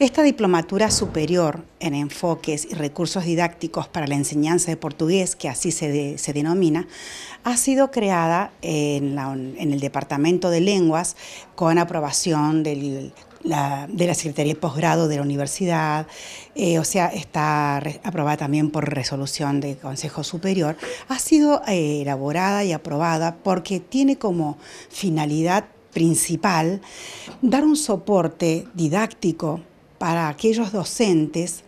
Esta diplomatura superior en enfoques y recursos didácticos para la enseñanza de portugués, que así se, denomina, ha sido creada en, el Departamento de Lenguas con aprobación de la Secretaría de Posgrado de la Universidad, eh, o sea, está aprobada también por resolución del Consejo Superior, ha sido eh, elaborada y aprobada porque tiene como finalidad principal dar un soporte didáctico para aquellos docentes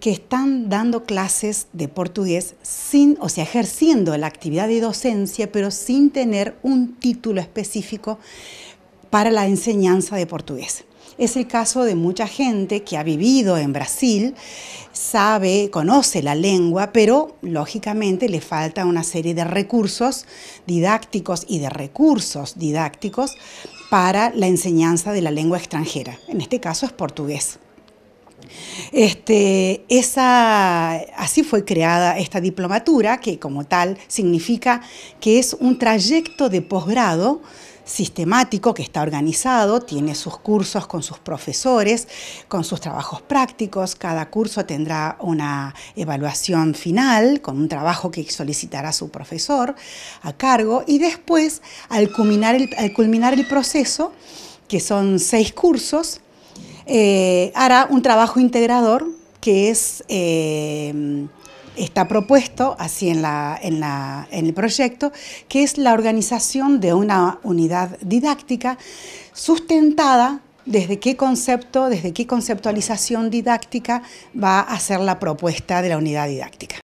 que están dando clases de portugués sin, o sea, ejerciendo la actividad de docencia, pero sin tener un título específico para la enseñanza de portugués. Es el caso de mucha gente que ha vivido en Brasil, sabe, conoce la lengua, pero lógicamente le falta una serie de recursos didácticos y de recursos didácticos para la enseñanza de la lengua extranjera. En este caso es portugués. Este, esa, así fue creada esta diplomatura, que como tal significa que es un trayecto de posgrado sistemático que está organizado, tiene sus cursos con sus profesores, con sus trabajos prácticos, cada curso tendrá una evaluación final con un trabajo que solicitará su profesor a cargo y después al culminar al culminar el proceso, que son seis cursos, eh, hará un trabajo integrador que es, eh, está propuesto así en, la, en, la, en, el proyecto, que es la organización de una unidad didáctica sustentada desde qué concepto, desde qué conceptualización didáctica va a ser la propuesta de la unidad didáctica.